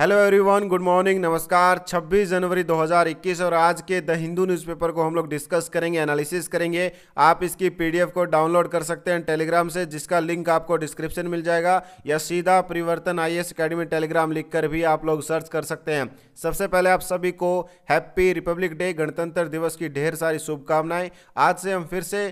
hello everyone good morning नमस्कार 26 जनवरी 2021 और आज के द हिंदू न्यूज़पेपर को हम लोग डिस्कस करेंगे एनालिसिस करेंगे आप इसकी पीडीएफ को डाउनलोड कर सकते हैं टेलीग्राम से जिसका लिंक आपको डिस्क्रिप्शन मिल जाएगा या सीधा परिवर्तन आई एस अकेडमी टेलीग्राम लिखकर भी आप लोग सर्च कर सकते हैं सबसे पहले आप सभी को हैप्पी रिपब्लिक डे गणतंत्र दिवस की ढेर सारी शुभकामनाएँ आज से हम फिर से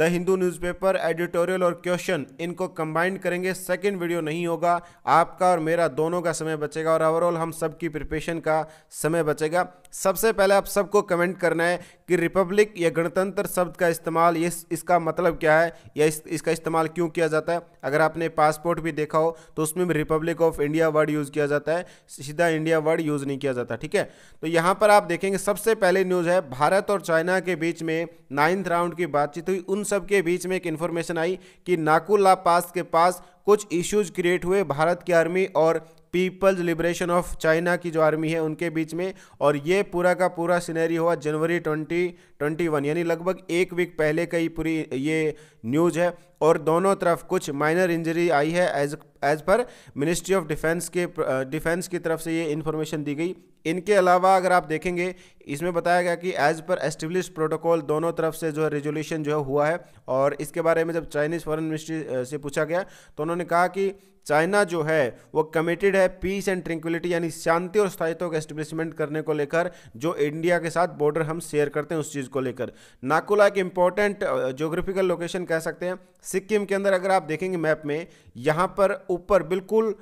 द हिंदू न्यूज़पेपर एडिटोरियल और क्वेश्चन इनको कंबाइंड करेंगे सेकंड वीडियो नहीं होगा आपका और मेरा दोनों का समय बचेगा और ओवरऑल हम सब की प्रिपरेशन का समय बचेगा सबसे पहले आप सबको कमेंट करना है कि रिपब्लिक या गणतंत्र शब्द का इस्तेमाल ये इस, इसका मतलब क्या है या इस, इसका इस्तेमाल क्यों किया जाता है अगर आपने पासपोर्ट भी देखा हो तो उसमें भी republic of India word use किया जाता है सीधा इंडिया वर्ड यूज़ नहीं किया जाता ठीक है तो यहाँ पर आप देखेंगे सबसे पहले न्यूज़ है भारत और चाइना के बीच में नाइन्थ राउंड की बातचीत हुई उन सब के बीच में एक इन्फॉर्मेशन आई कि नाकुला पास के पास कुछ इश्यूज क्रिएट हुए भारत की आर्मी और पीपल्स लिबरेशन ऑफ चाइना की जो आर्मी है उनके बीच में और ये पूरा का पूरा सिनेरी हुआ जनवरी ट्वेंटी ट्वेंटी वन यानी लगभग एक वीक पहले का ही पूरी ये न्यूज़ है और दोनों तरफ कुछ माइनर इंजरी आई है एज एज पर मिनिस्ट्री ऑफ डिफेंस के डिफेंस की तरफ से ये इन्फॉर्मेशन दी गई इनके अलावा अगर आप देखेंगे इसमें बताया गया कि एज पर एस्टेब्लिश प्रोटोकॉल दोनों तरफ से जो है रेजोल्यूशन जो है हुआ है और इसके बारे में जब चाइनीज़ फॉरेन मिनिस्ट्री से पूछा गया तो उन्होंने कहा कि चाइना जो है वो कमिटेड है पीस एंड ट्रिंक्विलिटी यानी शांति और स्थायित्व का एस्टेब्लिशमेंट करने को लेकर जो इंडिया के साथ बॉर्डर हम शेयर करते हैं उस चीज़ को लेकर नाकुला एक इंपॉर्टेंट जोग्राफिकल लोकेशन कह सकते हैं सिक्किम के अंदर अगर आप देखेंगे मैप में यहाँ पर ऊपर बिल्कुल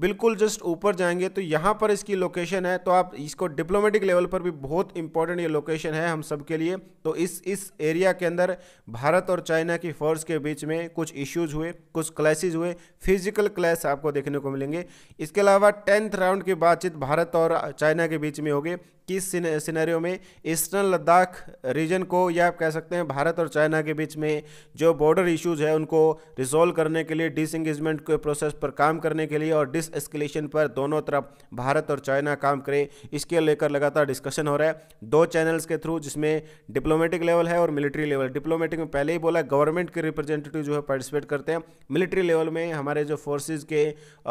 बिल्कुल जस्ट ऊपर जाएंगे तो यहाँ पर इसकी लोकेशन है तो आप इसको डिप्लोमेटिक लेवल पर भी बहुत इंपॉर्टेंट ये लोकेशन है हम सब के लिए तो इस इस एरिया के अंदर भारत और चाइना की फोर्स के बीच में कुछ इश्यूज हुए कुछ क्लैसेज हुए फिजिकल क्लैश आपको देखने को मिलेंगे इसके अलावा टेंथ राउंड की बातचीत भारत और चाइना के बीच में होगी किस सिनेरियो में ईस्टर्न लद्दाख रीजन को या आप कह सकते हैं भारत और चाइना के बीच में जो बॉर्डर इश्यूज है उनको रिजोल्व करने के लिए डिसंगेजमेंट के प्रोसेस पर काम करने के लिए और डिसएस्केलेशन पर दोनों तरफ भारत और चाइना काम करें इसके लेकर लगातार डिस्कशन हो रहा है दो चैनल्स के थ्रू जिसमें डिप्लोमेटिक लेवल है और मिलिट्री लेवल डिप्लोमेटिक में पहले ही बोला गवर्नमेंट के रिप्रेजेंटेटिव जो है पार्टिसिपेट करते हैं मिलिट्री लेवल में हमारे जो फोर्सेज के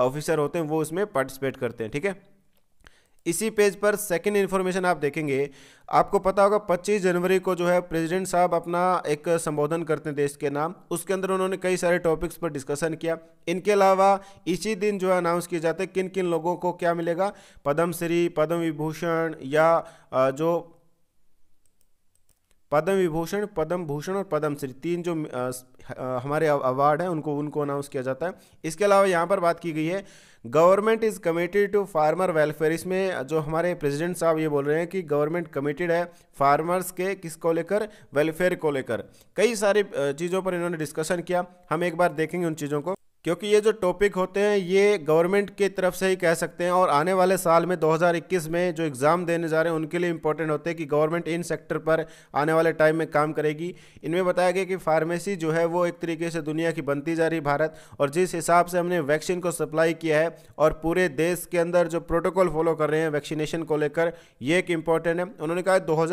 ऑफिसर होते हैं वो उसमें पार्टिसिपेट करते हैं ठीक है इसी पेज पर सेकंड इन्फॉर्मेशन आप देखेंगे आपको पता होगा 25 जनवरी को जो है प्रेसिडेंट साहब अपना एक संबोधन करते हैं देश के नाम उसके अंदर उन्होंने कई सारे टॉपिक्स पर डिस्कशन किया इनके अलावा इसी दिन जो है अनाउंस किए जाते हैं किन किन लोगों को क्या मिलेगा पद्मश्री पद्म विभूषण या जो पद्म विभूषण पद्म भूषण और पद्म श्री तीन जो हमारे अवार्ड हैं उनको उनको अनाउंस किया जाता है इसके अलावा यहाँ पर बात की गई है government is committed to farmer welfare इसमें जो हमारे प्रेसिडेंट साहब ये बोल रहे हैं कि गवर्नमेंट कमिटेड है फार्मर्स के किसको लेकर वेलफेयर को लेकर कई सारी चीज़ों पर इन्होंने डिस्कशन किया हम एक बार देखेंगे उन चीज़ों को क्योंकि ये जो टॉपिक होते हैं ये गवर्नमेंट की तरफ से ही कह सकते हैं और आने वाले साल में 2021 में जो एग्ज़ाम देने जा रहे हैं उनके लिए इंपॉर्टेंट होते हैं कि गवर्नमेंट इन सेक्टर पर आने वाले टाइम में काम करेगी इनमें बताया गया कि फार्मेसी जो है वो एक तरीके से दुनिया की बनती जा रही भारत और जिस हिसाब से हमने वैक्सीन को सप्लाई किया है और पूरे देश के अंदर जो प्रोटोकॉल फॉलो कर रहे हैं वैक्सीनेशन को लेकर ये एक इम्पॉर्टेंट है उन्होंने कहा दो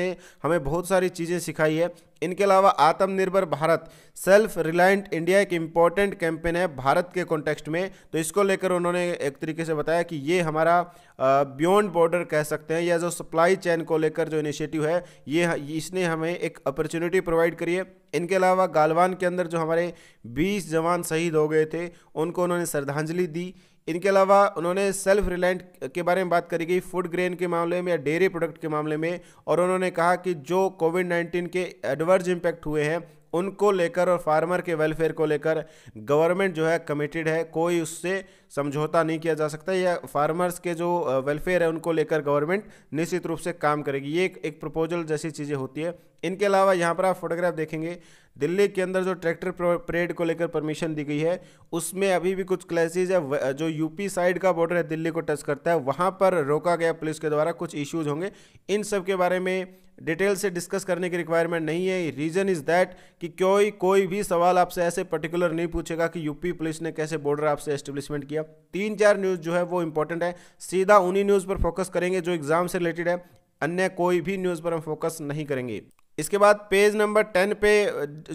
ने हमें बहुत सारी चीज़ें सिखाई है इनके अलावा Atmanirbhar Bharat self reliant India एक इम्पॉर्टेंट कैंपेन है भारत के कॉन्टेक्स्ट में तो इसको लेकर उन्होंने एक तरीके से बताया कि ये हमारा बियॉन्ड बॉर्डर कह सकते हैं या जो सप्लाई चैन को लेकर जो इनिशिएटिव है ये इसने हमें एक अपॉर्चुनिटी प्रोवाइड करी है इनके अलावा गालवान के अंदर जो हमारे बीस जवान शहीद हो गए थे उनको उन्होंने श्रद्धांजलि दी इनके अलावा उन्होंने सेल्फ रिलायंट के बारे में बात करी गई फूड ग्रेन के मामले में या डेयरी प्रोडक्ट के मामले में और उन्होंने कहा कि जो कोविड नाइन्टीन के एडवर्स इम्पैक्ट हुए हैं उनको लेकर और फार्मर के वेलफेयर को लेकर गवर्नमेंट जो है कमिटेड है कोई उससे समझौता नहीं किया जा सकता या फार्मर्स के जो वेलफेयर है उनको लेकर गवर्नमेंट निश्चित रूप से काम करेगी ये एक, प्रपोजल जैसी चीज़ें होती है इनके अलावा यहाँ पर आप फोटोग्राफ देखेंगे दिल्ली के अंदर जो ट्रैक्टर परेड को लेकर परमिशन दी गई है उसमें अभी भी कुछ क्लैसेज है जो यूपी साइड का बॉर्डर है दिल्ली को टच करता है वहाँ पर रोका गया पुलिस के द्वारा कुछ इश्यूज होंगे इन सब के बारे में डिटेल से डिस्कस करने की रिक्वायरमेंट नहीं है रीज़न इज़ दैट कि कोई कोई भी सवाल आपसे ऐसे पर्टिकुलर नहीं पूछेगा कि यूपी पुलिस ने कैसे बॉर्डर आपसे एस्टेब्लिशमेंट किया लिया तीन चार न्यूज़ जो है वो इंपॉर्टेंट है सीधा उन्हीं न्यूज़ पर फोकस करेंगे जो एग्जाम से रिलेटेड है अन्य कोई भी न्यूज़ पर हम फोकस नहीं करेंगे इसके बाद पेज नंबर टेन पे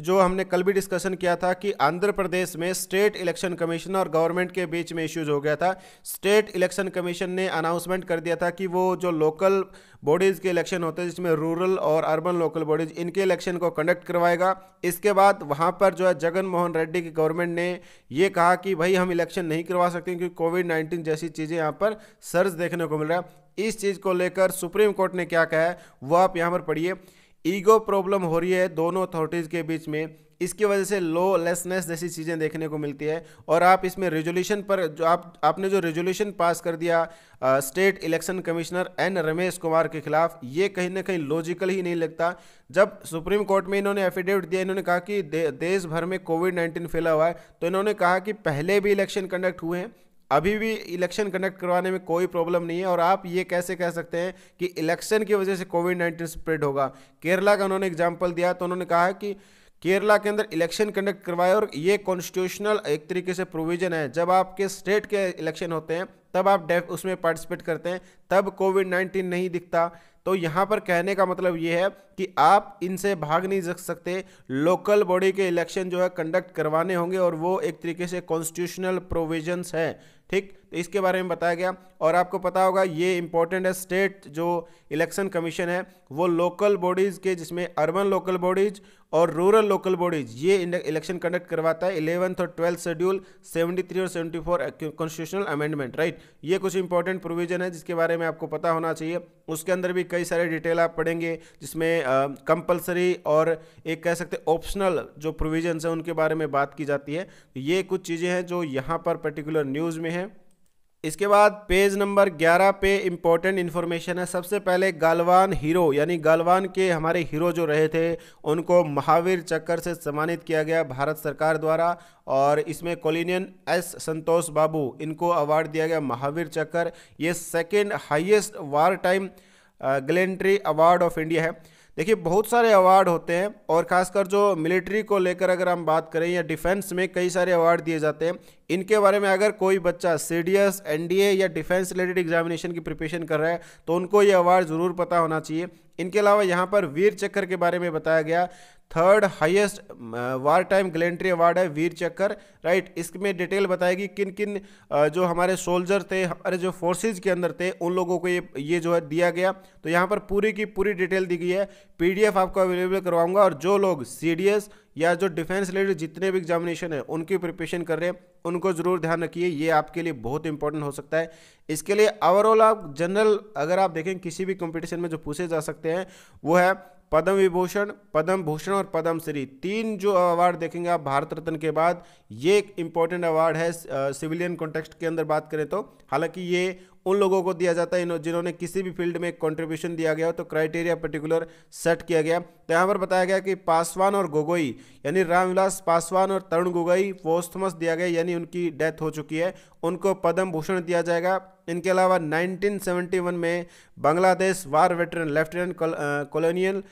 जो हमने कल भी डिस्कशन किया था कि आंध्र प्रदेश में स्टेट इलेक्शन कमीशन और गवर्नमेंट के बीच में इश्यूज हो गया था स्टेट इलेक्शन कमीशन ने अनाउंसमेंट कर दिया था कि वो जो लोकल बॉडीज़ के इलेक्शन होते हैं जिसमें रूरल और अर्बन लोकल बॉडीज़ इनके इलेक्शन को कंडक्ट करवाएगा इसके बाद वहाँ पर जो है जगन मोहन रेड्डी की गवर्नमेंट ने ये कहा कि भाई हम इलेक्शन नहीं करवा सकते क्योंकि कोविड नाइन्टीन जैसी चीज़ें यहाँ पर सर्ज देखने को मिल रहा है इस चीज़ को लेकर सुप्रीम कोर्ट ने क्या कहा है वो आप यहाँ पर पढ़िए ईगो प्रॉब्लम हो रही है दोनों अथॉरिटीज़ के बीच में इसकी वजह से लो लेसनेस जैसी चीज़ें देखने को मिलती है और आप इसमें रेजोल्यूशन पर जो आप आपने जो रेजोल्यूशन पास कर दिया आ, state election commissioner N Ramesh Kumar के खिलाफ ये कहीं ना कहीं लॉजिकल ही नहीं लगता जब सुप्रीम कोर्ट में इन्होंने एफिडेविट दिया इन्होंने कहा कि दे, देश भर में कोविड नाइन्टीन फैला हुआ है तो इन्होंने कहा कि पहले भी इलेक्शन कंडक्ट हुए हैं अभी भी इलेक्शन कंडक्ट करवाने में कोई प्रॉब्लम नहीं है और आप ये कैसे कह सकते हैं कि इलेक्शन की वजह से कोविड नाइन्टीन स्प्रेड होगा केरला का उन्होंने एग्जाम्पल दिया तो उन्होंने कहा कि केरला के अंदर इलेक्शन कंडक्ट करवाया और ये कॉन्स्टिट्यूशनल एक तरीके से प्रोविजन है जब आपके स्टेट के इलेक्शन होते हैं तब आप डेफ उसमें पार्टिसिपेट करते हैं तब कोविड नाइन्टीन नहीं दिखता तो यहाँ पर कहने का मतलब ये है कि आप इनसे भाग नहीं रख सकते लोकल बॉडी के इलेक्शन जो है कंडक्ट करवाने होंगे और वो एक तरीके से कॉन्स्टिट्यूशनल प्रोविजन्स हैं ঠিক इसके बारे में बताया गया और आपको पता होगा ये इंपॉर्टेंट है स्टेट जो इलेक्शन कमीशन है वो लोकल बॉडीज़ के जिसमें अर्बन लोकल बॉडीज़ और रूरल लोकल बॉडीज ये इलेक्शन कंडक्ट करवाता है इलेवंथ और ट्वेल्थ शेड्यूल 73 और 74 फोर कॉन्स्टिट्यूशनल अमेंडमेंट राइट ये कुछ इंपॉर्टेंट प्रोविजन है जिसके बारे में आपको पता होना चाहिए उसके अंदर भी कई सारे डिटेल आप पढ़ेंगे जिसमें कंपलसरी uh, और एक कह सकते ऑप्शनल जो प्रोविजन है उनके बारे में बात की जाती है ये कुछ चीज़ें हैं जो यहाँ पर पर्टिकुलर न्यूज़ में है इसके बाद पेज नंबर 11 पे इम्पोर्टेंट इन्फॉर्मेशन है सबसे पहले गालवान हीरो यानी गालवान के हमारे हीरो जो रहे थे उनको महावीर चक्कर से सम्मानित किया गया भारत सरकार द्वारा और इसमें कॉलिनियन एस संतोष बाबू इनको अवार्ड दिया गया महावीर चक्कर ये second highest war time gallantry award of India है देखिए बहुत सारे अवार्ड होते हैं और खासकर जो मिलिट्री को लेकर अगर हम बात करें या डिफेंस में कई सारे अवार्ड दिए जाते हैं इनके बारे में अगर कोई बच्चा C D S N D A या डिफेंस रिलेटेड एग्जामिनेशन की प्रिपरेशन कर रहा है तो उनको ये अवार्ड ज़रूर पता होना चाहिए इनके अलावा यहाँ पर वीर चक्कर के बारे में बताया गया third highest war time gallantry award है वीर चक्कर राइट इसमें डिटेल बताएगी किन किन जो हमारे सोल्जर थे हमारे जो फोर्सेज के अंदर थे उन लोगों को ये ये जो है दिया गया तो यहाँ पर पूरी की पूरी डिटेल दी गई है पीडीएफ आपको अवेलेबल करवाऊंगा और जो लोग सीडीएस या जो डिफेंस रिलेटेड जितने भी एग्जामिनेशन है उनकी प्रिपरेशन कर रहे हैं उनको ज़रूर ध्यान रखिए ये आपके लिए बहुत इंपॉर्टेंट हो सकता है इसके लिए ओवरऑल आप जनरल अगर आप देखें किसी भी कंपटीशन में जो पूछे जा सकते हैं वो है पद्म विभूषण पद्म भूषण और पद्म श्री तीन जो अवार्ड देखेंगे आप भारत रत्न के बाद ये एक इम्पॉर्टेंट अवार्ड है सिविलियन कॉन्टेक्स्ट के अंदर बात करें तो हालांकि ये उन लोगों को दिया जाता है जिन्होंने किसी भी फील्ड में कॉन्ट्रीब्यूशन दिया गया हो तो क्राइटेरिया पर्टिकुलर सेट किया गया तो यहाँ पर बताया गया कि पासवान और गोगोई यानी रामविलास पासवान और तरुण गोगोई पोस्थमस दिया गया यानी उनकी डेथ हो चुकी है उनको पद्म भूषण दिया जाएगा इनके अलावा 1971 में Bangladesh war veteran lieutenant colonel कल,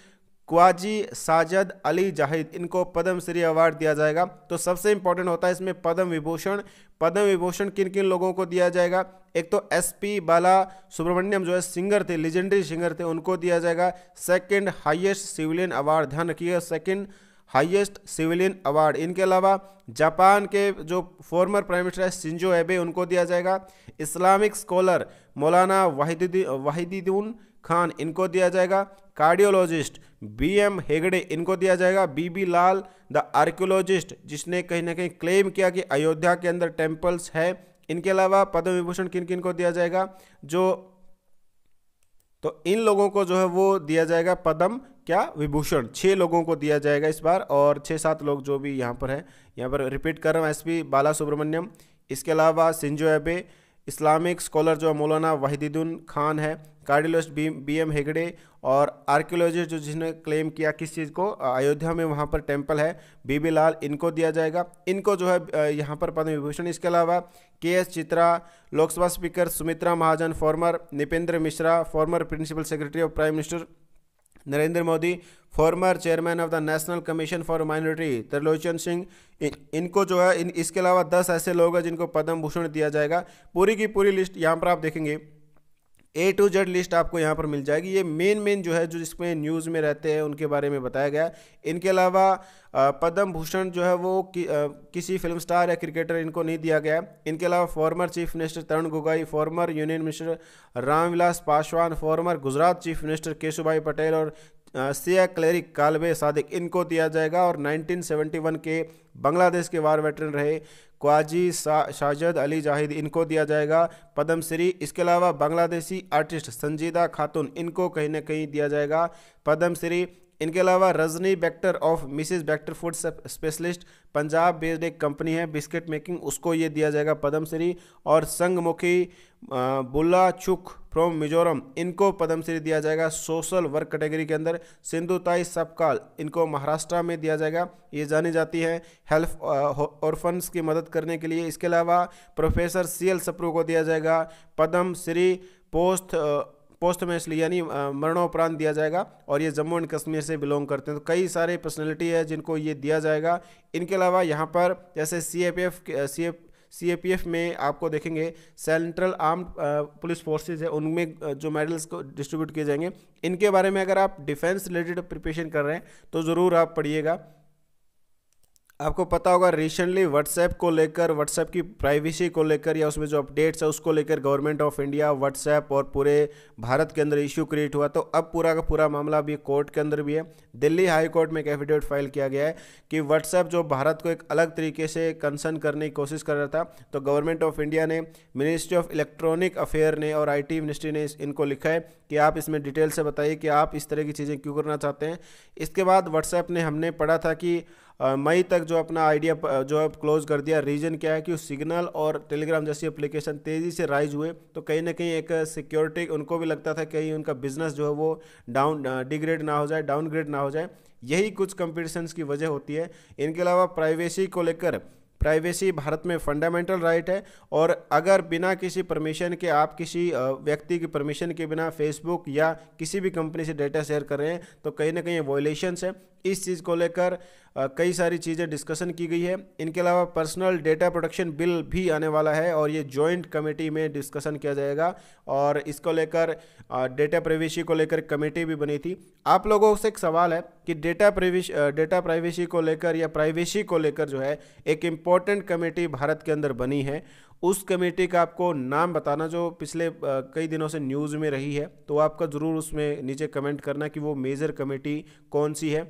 क्वाजी साजद अली जाहिद इनको पद्मश्री अवार्ड दिया जाएगा तो सबसे इंपॉर्टेंट होता है इसमें पद्म विभूषण पद्म विभूषण किन किन लोगों को दिया जाएगा एक तो एस पी बाला सुब्रमण्यम जो है सिंगर थे लेजेंडरी सिंगर थे उनको दिया जाएगा सेकंड हाईएस्ट सिविलियन अवार्ड ध्यान रखिएगा सेकंड हाईएस्ट सिविलियन अवार्ड इनके अलावा जापान के जो फॉर्मर प्राइम मिनिस्टर है सिंजो एबे उनको दिया जाएगा इस्लामिक स्कॉलर मौलाना वाहिदुद्दीन खान इनको दिया जाएगा कार्डियोलॉजिस्ट बी एम हेगड़े इनको दिया जाएगा B B Lal the archaeologist जिसने कहीं ना कहीं क्लेम किया कि अयोध्या के अंदर टेम्पल्स है इनके अलावा पद्म विभूषण किन किन को दिया जाएगा जो तो इन लोगों को जो है वो दिया जाएगा पद्म क्या विभूषण छः लोगों को दिया जाएगा इस बार और छः सात लोग जो भी यहाँ पर हैं यहाँ पर रिपीट कर रहा हूँ एस पी बाला सुब्रमण्यम इसके अलावा सिंजो एबे इस्लामिक स्कॉलर जो मौलाना वाहिदुद्दीन खान है कार्डियोलॉजिस्ट बी एम हेगड़े और आर्कियोलॉजिस्ट जो जिसने क्लेम किया किस चीज़ को अयोध्या में वहाँ पर टेम्पल है बीबी लाल इनको दिया जाएगा इनको जो है यहाँ पर पद्म विभूषण इसके अलावा K S Chithra Lok Sabha speaker Sumitra Mahajan former Nripendra Mishra former principal secretary of prime minister Narendra Modi former chairman of the national commission for minority Trilochan Singh इनको जो है इन इसके अलावा दस ऐसे लोग हैं जिनको पद्म भूषण दिया जाएगा पूरी की पूरी लिस्ट यहाँ पर आप देखेंगे ए टू जेड लिस्ट आपको यहाँ पर मिल जाएगी ये मेन मेन जो है जो इसमें न्यूज़ में रहते हैं उनके बारे में बताया गया इनके अलावा पद्म भूषण जो है वो कि, आ, किसी फिल्म स्टार या क्रिकेटर इनको नहीं दिया गया है इनके अलावा former chief minister Tarun Gogoi former union minister Ram Vilas Paswan former Gujarat chief minister Keshubhai Patel और सिया क्लेरिक कालबे सादिक इनको दिया जाएगा और 1971 के बांग्लादेश के वार वेटरन रहे क्वाजी शाहजद अली जाहिद इनको दिया जाएगा पद्मश्री इसके अलावा बांग्लादेशी आर्टिस्ट संजीदा खातून इनको कहीं ना कहीं दिया जाएगा पद्मश्री इनके अलावा Rajni Bector of Mrs Bector food specialist Punjab based एक कंपनी है बिस्किट मेकिंग उसको ये दिया जाएगा पद्मश्री और संगमुखी बुला चुक फ्रॉम मिजोरम इनको पद्मश्री दिया जाएगा सोशल वर्क कैटेगरी के अंदर सिंधुताई सपकाल इनको महाराष्ट्र में दिया जाएगा ये जानी जाती है हेल्थ ऑर्फन्स की मदद करने के लिए इसके अलावा प्रोफेसर सी एल सप्रू को दिया जाएगा पद्मश्री श्री पोस्ट पोस्ट में इसलिए यानी मरणोपरांत दिया जाएगा और ये जम्मू एंड कश्मीर से बिलोंग करते हैं तो कई सारे पर्सनैलिटी है जिनको ये दिया जाएगा इनके अलावा यहाँ पर जैसे C F F C F C A P F में आपको देखेंगे सेंट्रल आर्म पुलिस फोर्सेज है उनमें जो मेडल्स को डिस्ट्रीब्यूट किए जाएंगे इनके बारे में अगर आप डिफेंस रिलेटेड प्रिपरेशन कर रहे हैं तो ज़रूर आप पढ़िएगा आपको पता होगा रिसेंटली व्हाट्सएप को लेकर व्हाट्सएप की प्राइवेसी को लेकर या उसमें जो अपडेट्स है उसको लेकर गवर्नमेंट ऑफ इंडिया व्हाट्सएप और पूरे भारत के अंदर इश्यू क्रिएट हुआ तो अब पूरा का पूरा मामला अभी कोर्ट के अंदर भी है दिल्ली हाई कोर्ट में एक एफिडेविट फाइल किया गया है कि व्हाट्सएप जो भारत को एक अलग तरीके से कंसर्न करने की कोशिश कर रहा था तो गवर्नमेंट ऑफ इंडिया ने मिनिस्ट्री ऑफ इलेक्ट्रॉनिक अफेयर ने और आई मिनिस्ट्री ने इनको लिखा है कि आप इसमें डिटेल से बताइए कि आप इस तरह की चीज़ें क्यों करना चाहते हैं इसके बाद व्हाट्सएप ने हमने पढ़ा था कि मई तक जो अपना आइडिया जो है क्लोज कर दिया रीज़न क्या है कि सिग्नल और टेलीग्राम जैसी एप्लीकेशन तेज़ी से राइज हुए तो कहीं ना कहीं एक सिक्योरिटी उनको भी लगता था कहीं उनका बिजनेस जो है वो डाउन डिग्रेड ना हो जाए डाउनग्रेड ना हो जाए यही कुछ कंपटीशंस की वजह होती है इनके अलावा प्राइवेसी को लेकर प्राइवेसी भारत में फंडामेंटल राइट है और अगर बिना किसी परमिशन के आप किसी व्यक्ति की परमिशन के बिना फेसबुक या किसी भी कंपनी से डेटा शेयर कर रहे हैं तो कहीं ना कहीं वॉयलेशंस है इस चीज़ को लेकर कई सारी चीज़ें डिस्कशन की गई है इनके अलावा पर्सनल डेटा प्रोटेक्शन बिल भी आने वाला है और ये जॉइंट कमेटी में डिस्कशन किया जाएगा और इसको लेकर डेटा प्राइवेसी को लेकर कमेटी भी बनी थी आप लोगों से एक सवाल है कि डेटा प्राइवेश डेटा प्राइवेसी को लेकर या प्राइवेसी को लेकर जो है एक इम्पॉर्टेंट कमेटी भारत के अंदर बनी है उस कमेटी का आपको नाम बताना जो पिछले कई दिनों से न्यूज़ में रही है तो आपका ज़रूर उसमें नीचे कमेंट करना कि वो मेजर कमेटी कौन सी है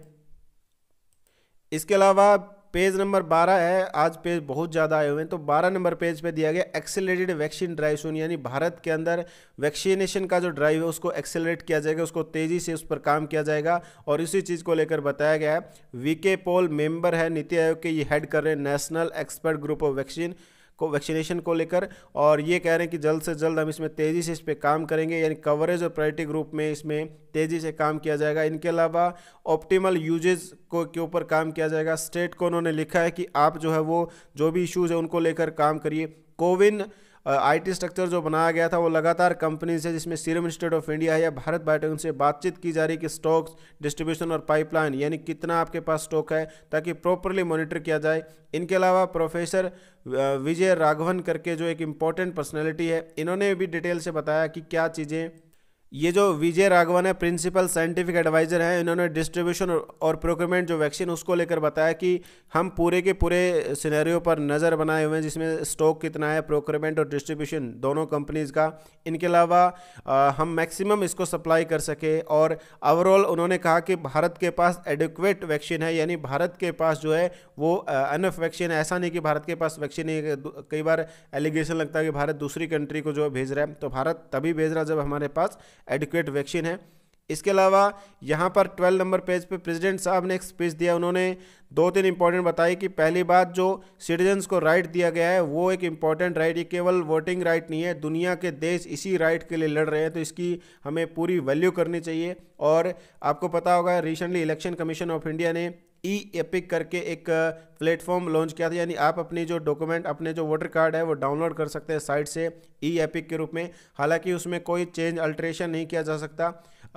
इसके अलावा पेज नंबर 12 है आज पेज बहुत ज़्यादा आए हुए हैं तो 12 नंबर पेज पे दिया गया एक्सेलरेटेड वैक्सीन ड्राइव सुन यानी भारत के अंदर वैक्सीनेशन का जो ड्राइव है उसको एक्सेलरेट किया जाएगा उसको तेज़ी से उस पर काम किया जाएगा और इसी चीज़ को लेकर बताया गया है वीके पोल मेंबर है नीति आयोग के ये हेड कर रहे हैं national expert group of vaccine को वैक्सीनेशन को लेकर और ये कह रहे हैं कि जल्द से जल्द हम इसमें तेज़ी से इस पर काम करेंगे यानी कवरेज और प्रायोरिटी ग्रुप में इसमें तेज़ी से काम किया जाएगा इनके अलावा ऑप्टिमल यूजेज को के ऊपर काम किया जाएगा स्टेट को उन्होंने लिखा है कि आप जो है वो जो भी इशूज़ है उनको लेकर काम करिए कोविन आईटी स्ट्रक्चर जो बनाया गया था वो लगातार कंपनीज है जिसमें सीरम इंस्टीट्यूट ऑफ इंडिया है या भारत बायोटेक से बातचीत की जा रही है कि स्टॉक्स डिस्ट्रीब्यूशन और पाइपलाइन यानी कितना आपके पास स्टॉक है ताकि प्रॉपरली मॉनिटर किया जाए इनके अलावा प्रोफेसर विजय राघवन करके जो एक इम्पॉर्टेंट पर्सनैलिटी है इन्होंने भी डिटेल से बताया कि क्या चीज़ें ये जो विजय राघवन है प्रिंसिपल साइंटिफिक एडवाइज़र हैं इन्होंने डिस्ट्रीब्यूशन और प्रोक्योरमेंट जो वैक्सीन उसको लेकर बताया कि हम पूरे के पूरे सिनेरियो पर नज़र बनाए हुए हैं जिसमें स्टॉक कितना है प्रोक्योरमेंट और डिस्ट्रीब्यूशन दोनों कंपनीज़ का इनके अलावा हम मैक्सिमम इसको सप्लाई कर सके और ओवरऑल उन्होंने कहा कि भारत के पास एडिक्वेट वैक्सीन है यानी भारत के पास जो है वो अनफ वैक्सीन है ऐसा नहीं कि भारत के पास वैक्सीन कई बार एलिगेशन लगता है कि भारत दूसरी कंट्री को जो है भेज रहा है तो भारत तभी भेज रहा जब हमारे पास एडिक्वेट वैक्सीन है इसके अलावा यहाँ पर 12 नंबर पेज पे प्रेसिडेंट साहब ने एक स्पीच दिया उन्होंने दो तीन इंपॉर्टेंट बताई कि पहली बात जो सिटीजन्स को राइट दिया गया है वो एक इम्पॉर्टेंट राइट ये केवल वोटिंग राइट नहीं है दुनिया के देश इसी राइट के लिए लड़ रहे हैं तो इसकी हमें पूरी वैल्यू करनी चाहिए और आपको पता होगा recently election commission of India ने ई एपिक करके एक प्लेटफॉर्म लॉन्च किया था यानी आप अपनी जो डॉक्यूमेंट अपने जो वोटर कार्ड है वो डाउनलोड कर सकते हैं साइट से ई एपिक के रूप में हालांकि उसमें कोई चेंज अल्ट्रेशन नहीं किया जा सकता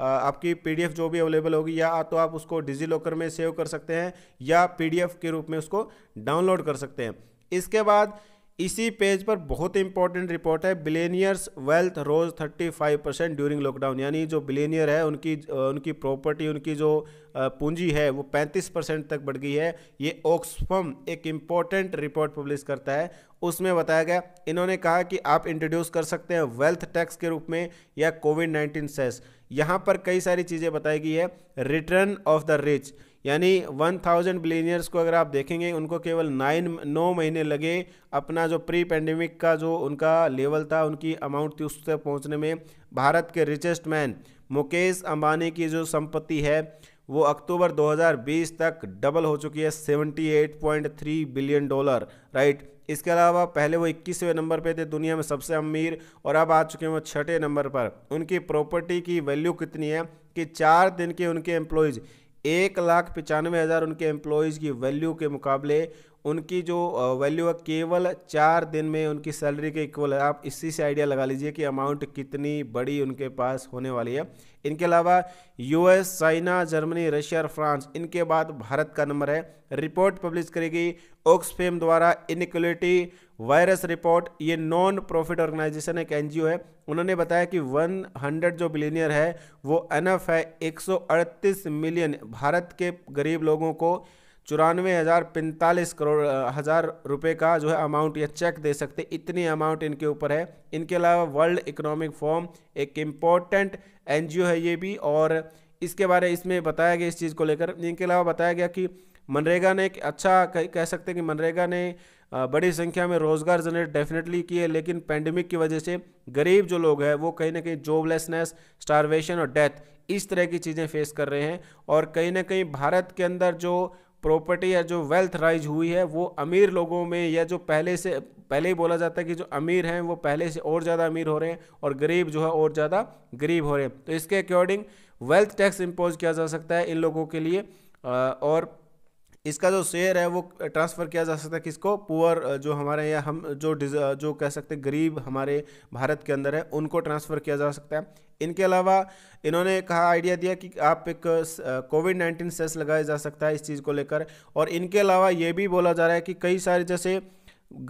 आपकी पीडीएफ जो भी अवेलेबल होगी या तो आप उसको डिजी लॉकर में सेव कर सकते हैं या पी के रूप में उसको डाउनलोड कर सकते हैं इसके बाद इसी पेज पर बहुत इंपॉर्टेंट रिपोर्ट है billionaires wealth rose 35 percent during lockdown यानी जो बिलेनियर है उनकी उनकी प्रॉपर्टी उनकी जो पूंजी है वो 35 परसेंट तक बढ़ गई है ये ऑक्सफम एक इम्पॉर्टेंट रिपोर्ट पब्लिश करता है उसमें बताया गया इन्होंने कहा कि आप इंट्रोड्यूस कर सकते हैं वेल्थ टैक्स के रूप में या कोविड नाइन्टीन सेस यहाँ पर कई सारी चीज़ें बताई गई है रिटर्न ऑफ द रिच यानी 1000 बिलीनियर्स को अगर आप देखेंगे उनको केवल नाइन नौ महीने लगे अपना जो प्री पेंडेमिक का जो उनका लेवल था उनकी अमाउंट थी उस तक पहुँचने में भारत के रिचेस्ट मैन मुकेश अंबानी की जो संपत्ति है वो अक्टूबर 2020 तक डबल हो चुकी है 78.3 बिलियन डॉलर राइट इसके अलावा पहले वो इक्कीसवें नंबर पे थे दुनिया में सबसे अमीर और अब आ चुके हैं वो छठे नंबर पर उनकी प्रॉपर्टी की वैल्यू कितनी है कि चार दिन के उनके एम्प्लॉयज़ एक लाख पचानवे हज़ार उनके एम्प्लॉयज़ की वैल्यू के मुकाबले उनकी जो वैल्यू है केवल चार दिन में उनकी सैलरी के इक्वल है आप इसी से आइडिया लगा लीजिए कि अमाउंट कितनी बड़ी उनके पास होने वाली है इनके अलावा यूएस चाइना जर्मनी रशिया और फ्रांस इनके बाद भारत का नंबर है रिपोर्ट पब्लिश करेगी ऑक्सफेम द्वारा इनक्वलिटी वायरस रिपोर्ट ये नॉन प्रॉफिट ऑर्गेनाइजेशन एक एनजीओ है उन्होंने बताया कि 100 जो बिलीनियर है वो अनफ है 138 मिलियन भारत के गरीब लोगों को चौरानवे हज़ार पैंतालीस करोड़ हज़ार रुपए का जो है अमाउंट या चेक दे सकते इतनी अमाउंट इनके ऊपर है इनके अलावा वर्ल्ड इकोनॉमिक फोरम एक इम्पॉर्टेंट एन है ये भी और इसके बारे इसमें बताया गया इस चीज़ को लेकर इनके अलावा बताया गया कि मनरेगा ने एक अच्छा कह सकते हैं कि मनरेगा ने बड़ी संख्या में रोज़गार जनरेट डेफिनेटली किए लेकिन पैंडमिक की वजह से गरीब जो लोग हैं वो कहीं ना कहीं जॉबलेसनेस स्टारवेशन और डेथ इस तरह की चीज़ें फेस कर रहे हैं और कहीं ना कहीं भारत के अंदर जो प्रॉपर्टी या जो वेल्थ राइज हुई है वो अमीर लोगों में या जो पहले से पहले ही बोला जाता है कि जो अमीर हैं वो पहले से और ज़्यादा अमीर हो रहे हैं और गरीब जो है और ज़्यादा गरीब हो रहे हैं तो इसके अकॉर्डिंग वेल्थ टैक्स इम्पोज किया जा सकता है इन लोगों के लिए और इसका जो शेयर है वो ट्रांसफ़र किया जा सकता है किसको पुअर जो हमारे या हम जो जो कह सकते हैं गरीब हमारे भारत के अंदर है उनको ट्रांसफ़र किया जा सकता है इनके अलावा इन्होंने कहा आइडिया दिया कि आप एक कोविड नाइन्टीन सेस लगाया जा सकता है इस चीज़ को लेकर और इनके अलावा ये भी बोला जा रहा है कि कई सारे जैसे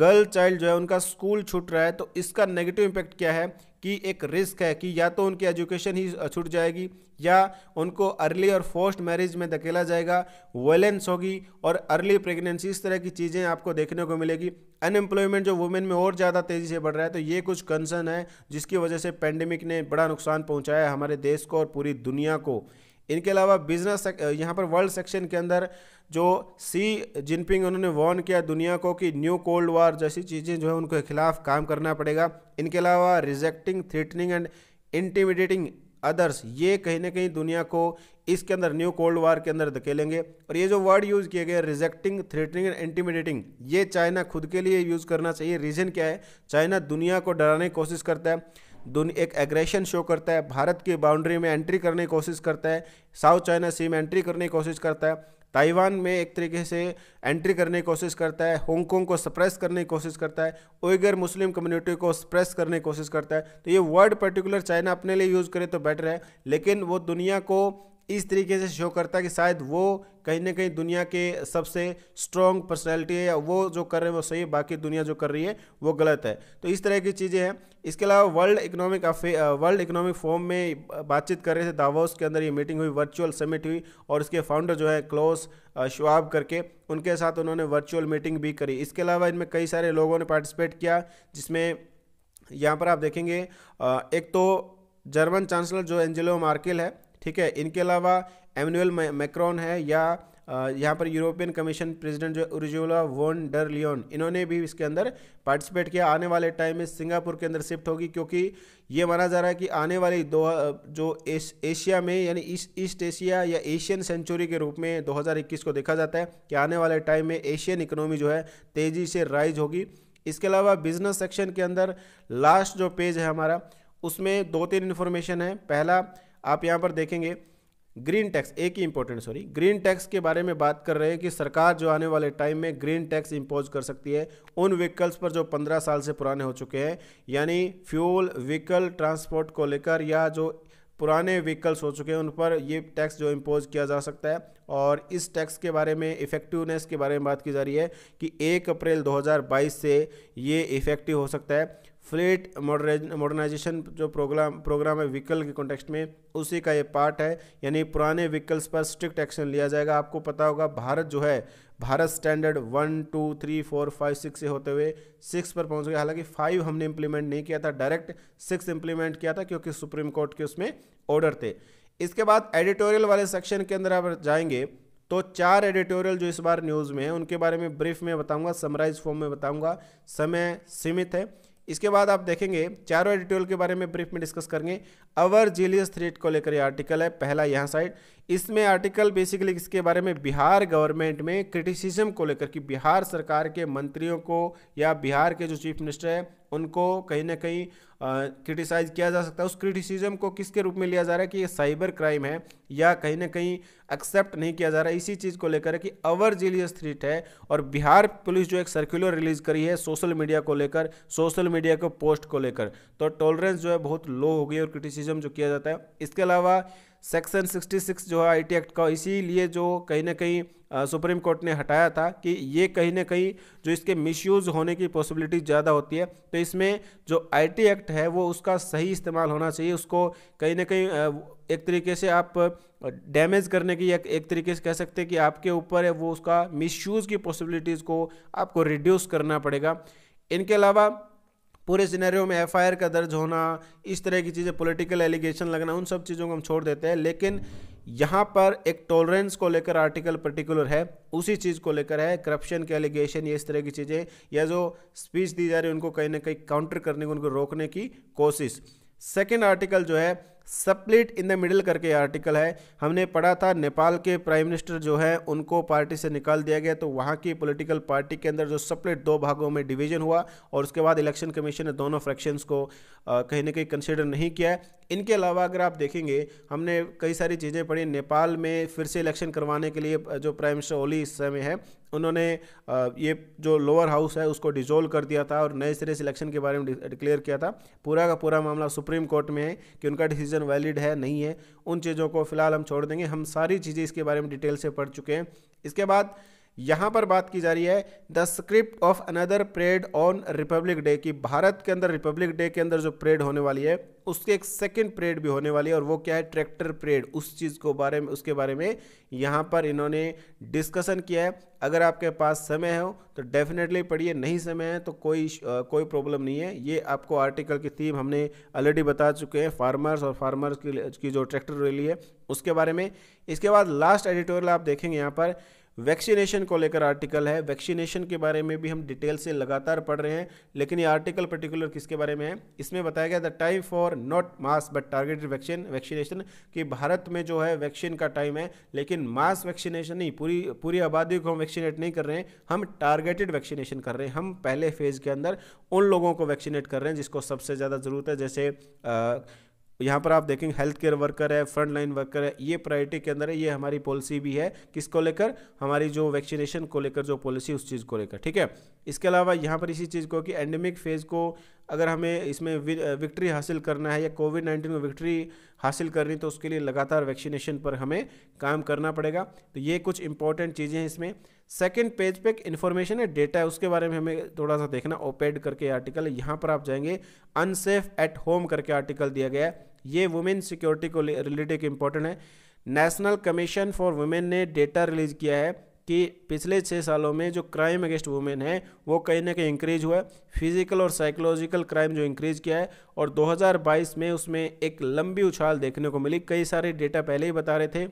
गर्ल चाइल्ड जो है उनका स्कूल छूट रहा है तो इसका नेगेटिव इम्पैक्ट क्या है कि एक रिस्क है कि या तो उनकी एजुकेशन ही छूट जाएगी या उनको अर्ली और फोस्ट मैरिज में धकेला जाएगा वेलेंस होगी और अर्ली प्रेगनेंसी इस तरह की चीज़ें आपको देखने को मिलेगी अनएम्प्लॉयमेंट जो वुमेन में और ज़्यादा तेज़ी से बढ़ रहा है तो ये कुछ कंसर्न है जिसकी वजह से पेंडेमिक ने बड़ा नुकसान पहुँचाया हमारे देश को और पूरी दुनिया को इनके अलावा बिजनेस यहाँ पर वर्ल्ड सेक्शन के अंदर जो सी जिनपिंग उन्होंने वॉर्न किया दुनिया को कि न्यू कोल्ड वॉर जैसी चीज़ें जो है उनके खिलाफ काम करना पड़ेगा इनके अलावा rejecting threatening and intimidating others ये कहीं ना कहीं दुनिया को इसके अंदर न्यू कोल्ड वार के अंदर धकेलेंगे और ये जो वर्ड यूज़ किए गए रिजेक्टिंग थ्रेटनिंग एंड इंटीमिडेटिंग ये चाइना खुद के लिए यूज़ करना चाहिए रीज़न क्या है चाइना दुनिया को डराने की कोशिश करता है दुनिया एक एग्रेशन शो करता है भारत की बाउंड्री में एंट्री करने की कोशिश करता है साउथ चाइना सी में एंट्री करने की कोशिश करता है ताइवान में एक तरीके से एंट्री करने की कोशिश करता है हांगकॉन्ग को सप्रेस करने की कोशिश करता है ओइगर मुस्लिम कम्युनिटी को सप्रेस करने की कोशिश करता है तो ये वर्ड पर्टिकुलर चाइना अपने लिए यूज़ करे तो बेटर है लेकिन वो दुनिया को इस तरीके से शो करता है कि शायद वो कहीं ना कहीं दुनिया के सबसे स्ट्रॉन्ग पर्सनैलिटी है वो जो कर रहे हैं वो सही है बाकी दुनिया जो कर रही है वो गलत है तो इस तरह की चीज़ें हैं इसके अलावा world economic world economic forum में बातचीत कर रहे थे दावोस के अंदर ये मीटिंग हुई वर्चुअल समिट हुई और इसके फाउंडर जो है क्लोज शुआब करके उनके साथ उन्होंने वर्चुअल मीटिंग भी करी इसके अलावा इनमें कई सारे लोगों ने पार्टिसिपेट किया जिसमें यहाँ पर आप देखेंगे एक तो जर्मन चांसलर जो एंजेलो मार्केल है ठीक है इनके अलावा एमनुअल मैक्रॉन है या यहाँ पर यूरोपियन कमीशन प्रेसिडेंट जो उर्जुला वोन डर लियोन इन्होंने भी इसके अंदर पार्टिसिपेट किया आने वाले टाइम में सिंगापुर के अंदर शिफ्ट होगी क्योंकि ये माना जा रहा है कि आने वाली दो जो एश, एशिया में यानी ईस्ट इस, एशिया या एशियन सेंचुरी के रूप में 2021 को देखा जाता है कि आने वाले टाइम में एशियन इकोनॉमी जो है तेज़ी से राइज होगी इसके अलावा बिजनेस सेक्शन के अंदर लास्ट जो पेज है हमारा उसमें दो तीन इन्फॉर्मेशन है पहला आप यहाँ पर देखेंगे ग्रीन टैक्स एक ही इंपॉर्टेंट सॉरी ग्रीन टैक्स के बारे में बात कर रहे हैं कि सरकार जो आने वाले टाइम में ग्रीन टैक्स इंपोज कर सकती है उन व्हीकल्स पर जो 15 साल से पुराने हो चुके हैं यानी फ्यूल व्हीकल ट्रांसपोर्ट को लेकर या जो पुराने व्हीकल्स हो चुके हैं उन पर ये टैक्स जो इम्पोज किया जा सकता है और इस टैक्स के बारे में इफेक्टिवनेस के बारे में बात की जा रही है कि एक अप्रैल 2022 से ये इफेक्टिव हो सकता है फ्लीट मॉडर्नाइजेशन जो प्रोग्राम प्रोग्राम है व्हीकल के कॉन्टेक्स्ट में उसी का ये पार्ट है यानी पुराने व्हीकल्स पर स्ट्रिक्ट एक्शन लिया जाएगा आपको पता होगा भारत जो है Bharat standard one two three four five six से होते हुए सिक्स पर पहुंच गया हालांकि फाइव हमने इम्प्लीमेंट नहीं किया था डायरेक्ट सिक्स इम्प्लीमेंट किया था क्योंकि सुप्रीम कोर्ट के उसमें ऑर्डर थे इसके बाद एडिटोरियल वाले सेक्शन के अंदर आप जाएंगे तो चार एडिटोरियल जो इस बार न्यूज़ में है उनके बारे में ब्रीफ में बताऊंगा समराइज फॉर्म में बताऊंगा समय सीमित है इसके बाद आप देखेंगे चारों एडिटोरियल के बारे में ब्रीफ में डिस्कस करेंगे अवर जीलियस थ्रेट को लेकर यह आर्टिकल है पहला यहाँ साइड इसमें आर्टिकल बेसिकली इसके बारे में बिहार गवर्नमेंट में क्रिटिसिज्म को लेकर कि बिहार सरकार के मंत्रियों को या बिहार के जो चीफ मिनिस्टर हैं उनको कहीं ना कहीं क्रिटिसाइज किया जा सकता है उस क्रिटिसिज्म को किसके रूप में लिया जा रहा है कि ये साइबर क्राइम है या कहीं ना कहीं एक्सेप्ट नहीं किया जा रहा है इसी चीज़ को लेकर कि अवर जीलियस थ्रीट है और बिहार पुलिस जो एक सर्कुलर रिलीज करी है सोशल मीडिया को लेकर सोशल मीडिया के पोस्ट को लेकर तो टॉलरेंस जो है बहुत लो हो गई और क्रिटिसिज्म जो किया जाता है इसके अलावा सेक्शन 66 जो है आई एक्ट का इसीलिए जो कहीं ना कहीं सुप्रीम कोर्ट ने हटाया था कि ये कहीं ना कहीं जो इसके मिसयूज़ होने की पॉसिबिलिटी ज़्यादा होती है तो इसमें जो आईटी एक्ट है वो उसका सही इस्तेमाल होना चाहिए उसको कहीं ना कहीं एक तरीके से आप डैमेज करने की या एक तरीके से कह सकते हैं कि आपके ऊपर है वो उसका मिसयूज़ की पॉसिबिलिटीज़ को आपको रिड्यूस करना पड़ेगा इनके अलावा पूरे सिनेरियो में एफआईआर का दर्ज होना इस तरह की चीज़ें पॉलिटिकल एलिगेशन लगना उन सब चीज़ों को हम छोड़ देते हैं लेकिन यहाँ पर एक टॉलरेंस को लेकर आर्टिकल पर्टिकुलर है उसी चीज़ को लेकर है करप्शन के एलिगेशन ये इस तरह की चीज़ें या जो स्पीच दी जा रही है उनको कहीं ना कहीं काउंटर करने को उनको रोकने की कोशिश सेकेंड आर्टिकल जो है सप्लिट इन द मिडिल करके आर्टिकल है हमने पढ़ा था नेपाल के प्राइम मिनिस्टर जो है उनको पार्टी से निकाल दिया गया तो वहाँ की पॉलिटिकल पार्टी के अंदर जो सप्लिट दो भागों में डिवीजन हुआ और उसके बाद इलेक्शन कमीशन ने दोनों फ्रैक्शंस को कहीं ना कहीं कंसिडर नहीं किया इनके अलावा अगर आप देखेंगे हमने कई सारी चीज़ें पढ़ी नेपाल में फिर से इलेक्शन करवाने के लिए जो प्राइम मिनिस्टर ओली इस समय है उन्होंने ये जो लोअर हाउस है उसको डिजोल्व कर दिया था और नए सिरे सिलेक्शन के बारे में डिक्लेयर किया था पूरा का पूरा मामला सुप्रीम कोर्ट में है कि उनका डिसीजन वैलिड है नहीं है उन चीज़ों को फिलहाल हम छोड़ देंगे हम सारी चीज़ें इसके बारे में डिटेल से पढ़ चुके हैं इसके बाद यहाँ पर बात की जा रही है the script of another parade on republic day की भारत के अंदर रिपब्लिक डे के अंदर जो परेड होने वाली है उसके एक सेकेंड परेड भी होने वाली है और वो क्या है ट्रैक्टर परेड उस चीज़ को बारे में उसके बारे में यहाँ पर इन्होंने डिस्कशन किया है अगर आपके पास समय हो तो डेफिनेटली पढ़िए नहीं समय है तो कोई आ, कोई प्रॉब्लम नहीं है ये आपको आर्टिकल की थीम हमने ऑलरेडी बता चुके हैं फार्मर्स और फार्मर्स की, की जो ट्रैक्टर रैली है उसके बारे में इसके बाद लास्ट एडिटोरियल आप देखेंगे यहाँ पर वैक्सीनेशन को लेकर आर्टिकल है वैक्सीनेशन के बारे में भी हम डिटेल से लगातार पढ़ रहे हैं लेकिन ये आर्टिकल पर्टिकुलर किसके बारे में है इसमें बताया गया the time for not mass but targeted vaccine vaccination कि भारत में जो है वैक्सीन का टाइम है लेकिन मास वैक्सीनेशन नहीं पूरी पूरी आबादी को हम वैक्सीनेट नहीं कर रहे हैं हम टारगेटेड वैक्सीनेशन कर रहे हैं हम पहले फेज़ के अंदर उन लोगों को वैक्सीनेट कर रहे हैं जिसको सबसे ज़्यादा ज़रूरत है जैसे आ, यहाँ पर आप देखेंगे हेल्थ केयर वर्कर है फ्रंट लाइन वर्कर है ये प्रायोरिटी के अंदर है ये हमारी पॉलिसी भी है किसको लेकर हमारी जो वैक्सीनेशन को लेकर जो पॉलिसी उस चीज़ को लेकर ठीक है इसके अलावा यहाँ पर इसी चीज़ को कि एंडेमिक फेज़ को अगर हमें इसमें विक्ट्री हासिल करना है या कोविड नाइन्टीन में विक्ट्री हासिल करनी तो उसके लिए लगातार वैक्सीनेशन पर हमें काम करना पड़ेगा तो ये कुछ इंपॉर्टेंट चीज़ें हैं इसमें सेकेंड पेज पे इन्फॉर्मेशन है डेटा है उसके बारे में हमें थोड़ा सा देखना ओपेड करके आर्टिकल यहाँ पर आप जाएंगे अनसेफ एट होम करके आर्टिकल दिया गया है ये वुमेन सिक्योरिटी को रिलेटेड इंपॉर्टेंट है नेशनल कमीशन फॉर वुमेन ने डेटा रिलीज किया है कि पिछले छः सालों में जो क्राइम अगेंस्ट वुमेन है वो कहीं ना कहीं इंक्रीज हुआ है फिजिकल और साइकोलॉजिकल क्राइम जो इंक्रीज किया है और 2022 में उसमें एक लंबी उछाल देखने को मिली कई सारे डेटा पहले ही बता रहे थे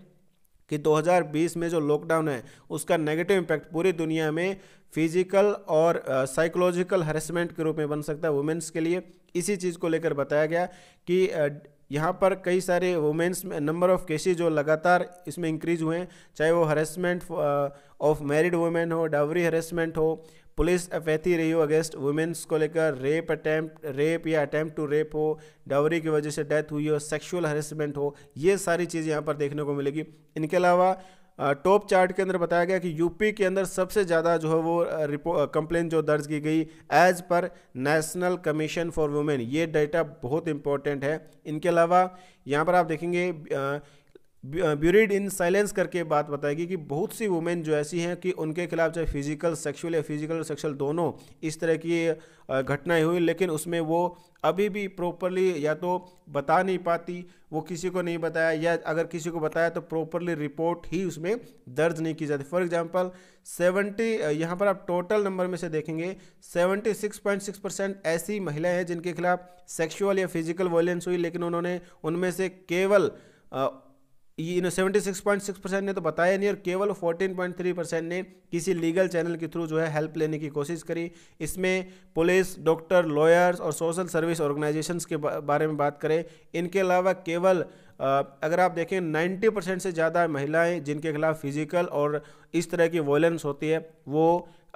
कि 2020 में जो लॉकडाउन है उसका नेगेटिव इम्पैक्ट पूरी दुनिया में फिजिकल और साइकोलॉजिकल हरेसमेंट के रूप में बन सकता है वुमेंस के लिए इसी चीज़ को लेकर बताया गया कि यहाँ पर कई सारे वुमेंस में नंबर ऑफ केसेज जो लगातार इसमें इंक्रीज हुए हैं चाहे वो हरेसमेंट ऑफ मैरिड वुमेन हो डावरी हरेसमेंट हो पुलिस अफैती रही हो अगेंस्ट वुमेंस को लेकर रेप अटैम्प्ट रेप या अटैम्प्ट टू रेप हो डावरी की वजह से डेथ हुई हो सेक्सुअल हरेसमेंट हो ये सारी चीज़ यहाँ पर देखने को मिलेगी इनके अलावा टॉप चार्ट के अंदर बताया गया कि यूपी के अंदर सबसे ज़्यादा जो है वो कंप्लेन जो दर्ज की गई एज पर नेशनल कमीशन फॉर वुमेन ये डाटा बहुत इंपॉर्टेंट है इनके अलावा यहाँ पर आप देखेंगे ब्यूरिड इन साइलेंस करके बात बताएगी कि बहुत सी वुमेन जो ऐसी हैं कि उनके खिलाफ चाहे फिजिकल सेक्सुअल या फिजिकल और सेक्सुअल दोनों इस तरह की घटनाएं हुई लेकिन उसमें वो अभी भी प्रॉपरली या तो बता नहीं पाती वो किसी को नहीं बताया या अगर किसी को बताया तो प्रॉपरली रिपोर्ट ही उसमें दर्ज नहीं की जाती फॉर एग्जाम्पल सेवेंटी यहाँ पर आप टोटल नंबर में से देखेंगे सेवेंटी परसेंट ऐसी महिलाएँ हैं जिनके खिलाफ सेक्शुअल या फिजिकल वायलेंस हुई लेकिन उन्होंने उनमें से केवल ये seventy six point six percent ने तो बताया नहीं और केवल फोर्टीन पॉइंट थ्री परसेंट ने किसी लीगल चैनल के थ्रू जो है हेल्प लेने की कोशिश करी इसमें पुलिस डॉक्टर लॉयर्स और सोशल सर्विस ऑर्गेनाइजेशंस के बारे में बात करें इनके अलावा केवल अगर आप देखें 90 परसेंट से ज़्यादा महिलाएं जिनके खिलाफ फिजिकल और इस तरह की वॉयलेंस होती है वो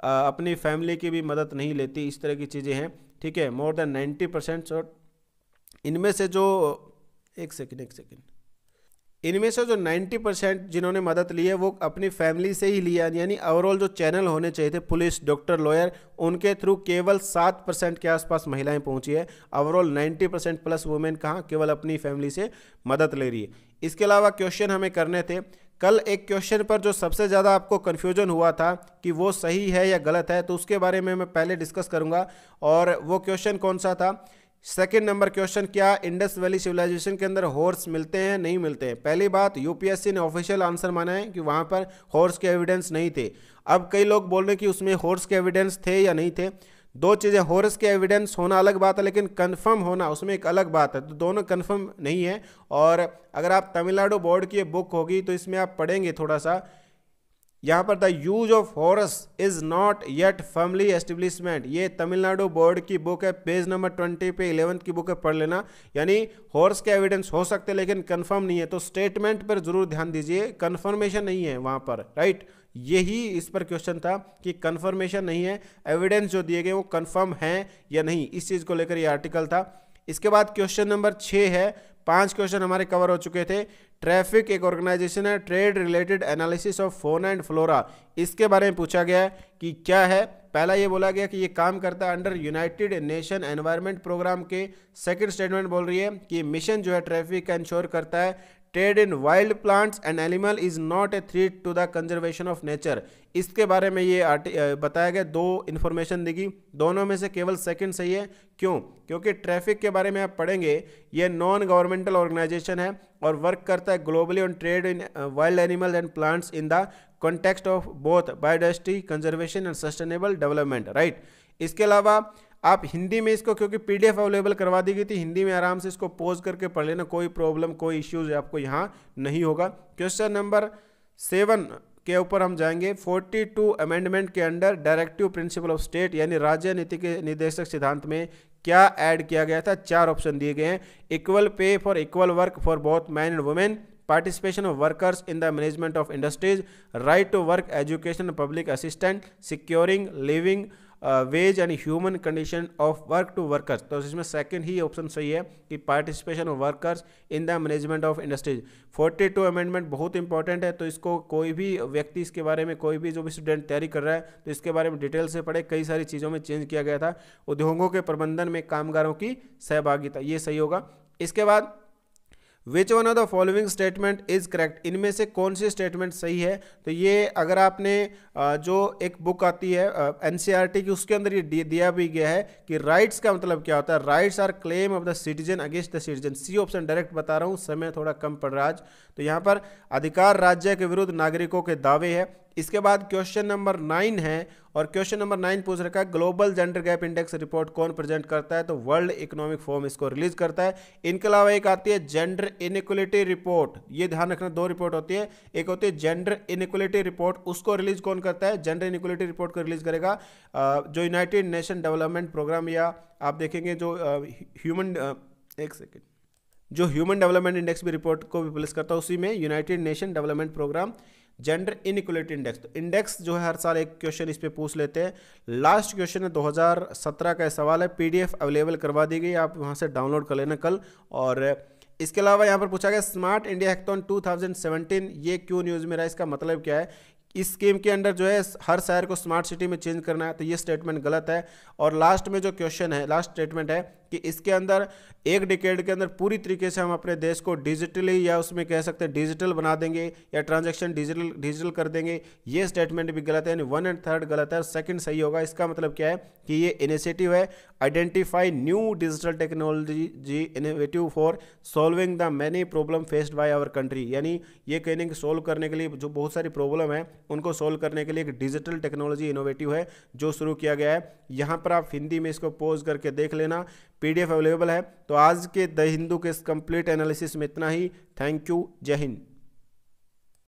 अपनी फैमिली की भी मदद नहीं लेती इस तरह की चीज़ें हैं ठीक है मोर देन नाइन्टी परसेंट इनमें से जो एक सेकेंड एक सेकेंड इनमें से जो 90 परसेंट जिन्होंने मदद ली है वो अपनी फैमिली से ही लिया यानी ओवरऑल जो चैनल होने चाहिए थे पुलिस डॉक्टर लॉयर उनके थ्रू केवल सात परसेंट के आसपास महिलाएं पहुंची है ओवरऑल 90 परसेंट प्लस वुमेन कहाँ केवल अपनी फैमिली से मदद ले रही है इसके अलावा क्वेश्चन हमें करने थे कल एक क्वेश्चन पर जो सबसे ज़्यादा आपको कन्फ्यूजन हुआ था कि वो सही है या गलत है तो उसके बारे में मैं पहले डिस्कस करूँगा और वो क्वेश्चन कौन सा था सेकेंड नंबर क्वेश्चन क्या इंडस वैली सिविलाइजेशन के अंदर हॉर्स मिलते हैं नहीं मिलते हैं पहली बात यूपीएससी ने ऑफिशियल आंसर माना है कि वहाँ पर हॉर्स के एविडेंस नहीं थे अब कई लोग बोल रहे हैं कि उसमें हॉर्स के एविडेंस थे या नहीं थे दो चीज़ें हॉर्स के एविडेंस होना अलग बात है लेकिन कन्फर्म होना उसमें एक अलग बात है तो दोनों कन्फर्म नहीं है और अगर आप तमिलनाडु बोर्ड की बुक होगी तो इसमें आप पढ़ेंगे थोड़ा सा यहाँ पर the use of horse is not yet family establishment ये तमिलनाडु बोर्ड की बुक है पेज नंबर ट्वेंटी पे इलेवंथ की बुक है पढ़ लेना यानी हॉर्स के एविडेंस हो सकते लेकिन कंफर्म नहीं है तो स्टेटमेंट पर जरूर ध्यान दीजिए कंफर्मेशन नहीं है वहाँ पर राइट यही इस पर क्वेश्चन था कि कंफर्मेशन नहीं है एविडेंस जो दिए गए वो कंफर्म हैं या नहीं इस चीज़ को लेकर ये आर्टिकल था इसके बाद क्वेश्चन नंबर छः है पांच क्वेश्चन हमारे कवर हो चुके थे ट्रैफिक एक ऑर्गेनाइजेशन है trade related analysis of fauna and flora इसके बारे में पूछा गया है कि क्या है पहला ये बोला गया कि ये काम करता है under United Nation environment programme के सेकंड स्टेटमेंट बोल रही है कि मिशन जो है ट्रैफिक का इंश्योर करता है trade in wild plants and animal is not a threat to the conservation of nature इसके बारे में ये बताया गया दो इन्फॉर्मेशन देगी दोनों में से केवल सेकेंड सही है क्यों क्योंकि ट्रैफिक के बारे में आप पढ़ेंगे ये नॉन गवर्नमेंटल ऑर्गेनाइजेशन है और वर्क करता है globally on trade in wild animal and plants in the context of both biodiversity conservation and sustainable development right इसके अलावा आप हिंदी में इसको क्योंकि पीडीएफ अवेलेबल करवा दी गई थी हिंदी में आराम से इसको पोज करके पढ़ लेना कोई प्रॉब्लम कोई इश्यूज आपको यहाँ नहीं होगा क्वेश्चन नंबर सेवन के ऊपर हम जाएंगे 42 अमेंडमेंट के under directive principle of state यानी राज्य नीति के निदेशक सिद्धांत में क्या ऐड किया गया था चार ऑप्शन दिए गए हैं equal pay for equal work for both man and women participation of workers in the management of industries right to work education public assistant securing living wage and human condition of work to workers तो इसमें second ही option सही है कि participation of workers in the management of industries 42 amendment बहुत important है तो इसको कोई भी व्यक्ति इसके बारे में कोई भी जो भी स्टूडेंट तैयारी कर रहा है तो इसके बारे में डिटेल से पढ़े कई सारी चीज़ों में चेंज किया गया था उद्योगों के प्रबंधन में कामगारों की सहभागिता ये सही होगा इसके बाद which one of the following statement is correct इनमें से कौन सी स्टेटमेंट सही है तो ये अगर आपने जो एक बुक आती है एन e की उसके अंदर ये दिया भी गया है कि राइट्स का मतलब क्या होता है rights are claim of the citizen against the citizen C option direct बता रहा हूँ समय थोड़ा कम पड़ रहा आज तो यहाँ पर अधिकार राज्य के विरुद्ध नागरिकों के दावे है इसके बाद क्वेश्चन नंबर नाइन है और क्वेश्चन नंबर नाइन पूछ रखा है global gender gap index report कौन प्रेजेंट करता है तो वर्ल्ड इकोनॉमिक फोरम इसको रिलीज करता है इनके अलावा एक आती है जेंडर इनक्वलिटी रिपोर्ट ये ध्यान रखना दो रिपोर्ट होती है एक होती है जेंडर इनक्वलिटी रिपोर्ट उसको रिलीज कौन करता है जेंडर इनक्वलिटी रिपोर्ट को रिलीज करेगा जो यूनाइटेड नेशन डेवलपमेंट प्रोग्राम या आप देखेंगे जो ह्यूमन एक सेकेंड जो ह्यूमन डेवलपमेंट इंडेक्स भी रिपोर्ट को भी पब्लिश करता है उसी में United Nation development programme gender inequality index तो इंडेक्स जो है हर साल एक क्वेश्चन इस पर पूछ लेते हैं लास्ट क्वेश्चन है 2017 का सवाल है पीडीएफ अवेलेबल करवा दी गई आप वहाँ से डाउनलोड कर लेना कल और इसके अलावा यहाँ पर पूछा गया स्मार्ट इंडिया हैकथॉन 2017 ये क्यों न्यूज़ में रहा इसका मतलब क्या है इस स्कीम के अंडर जो है हर शहर को स्मार्ट सिटी में चेंज करना है तो ये स्टेटमेंट गलत है और लास्ट में जो क्वेश्चन है लास्ट स्टेटमेंट है कि इसके अंदर एक डिकेड के अंदर पूरी तरीके से हम अपने देश को डिजिटली या उसमें कह सकते हैं डिजिटल बना देंगे या ट्रांजेक्शन डिजिटल डिजिटल कर देंगे ये स्टेटमेंट भी गलत है यानी वन एंड थर्ड गलत है और सेकंड सही होगा इसका मतलब क्या है कि ये इनिशिएटिव है आइडेंटिफाई न्यू डिजिटल टेक्नोलॉजी जी innovative for solving the many problem faced by our country यानी ये कहने की सोल्व करने के लिए जो बहुत सारी प्रॉब्लम है उनको सोल्व करने के लिए एक डिजिटल टेक्नोलॉजी इनोवेटिव है जो शुरू किया गया है यहाँ पर आप हिंदी में इसको पोज करके देख लेना पीडीएफ अवेलेबल है तो आज के द हिंदू के इस कंप्लीट एनालिसिस में इतना ही थैंक यू जय हिंद